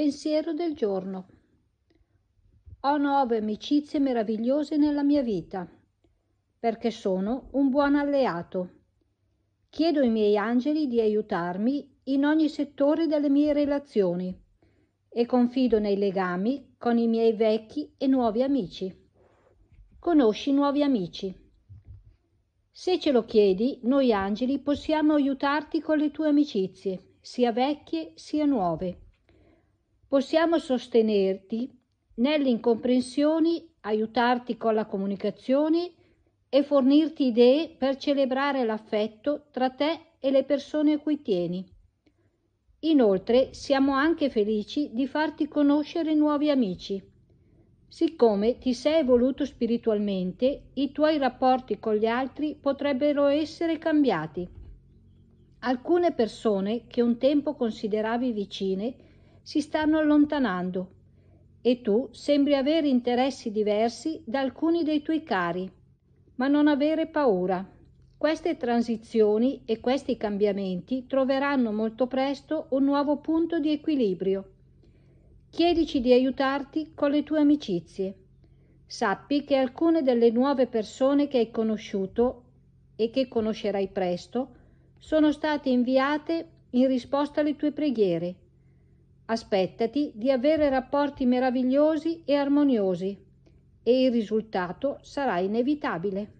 Pensiero del giorno. Ho nove amicizie meravigliose nella mia vita, perché sono un buon alleato. Chiedo ai miei angeli di aiutarmi in ogni settore delle mie relazioni e confido nei legami con i miei vecchi e nuovi amici. Conosci nuovi amici. Se ce lo chiedi, noi angeli possiamo aiutarti con le tue amicizie, sia vecchie sia nuove possiamo sostenerti nelle incomprensioni, aiutarti con la comunicazione e fornirti idee per celebrare l'affetto tra te e le persone a cui tieni. Inoltre siamo anche felici di farti conoscere nuovi amici. Siccome ti sei evoluto spiritualmente, i tuoi rapporti con gli altri potrebbero essere cambiati. Alcune persone che un tempo consideravi vicine si stanno allontanando e tu sembri avere interessi diversi da alcuni dei tuoi cari, ma non avere paura. Queste transizioni e questi cambiamenti troveranno molto presto un nuovo punto di equilibrio. Chiedici di aiutarti con le tue amicizie. Sappi che alcune delle nuove persone che hai conosciuto e che conoscerai presto sono state inviate in risposta alle tue preghiere Aspettati di avere rapporti meravigliosi e armoniosi e il risultato sarà inevitabile.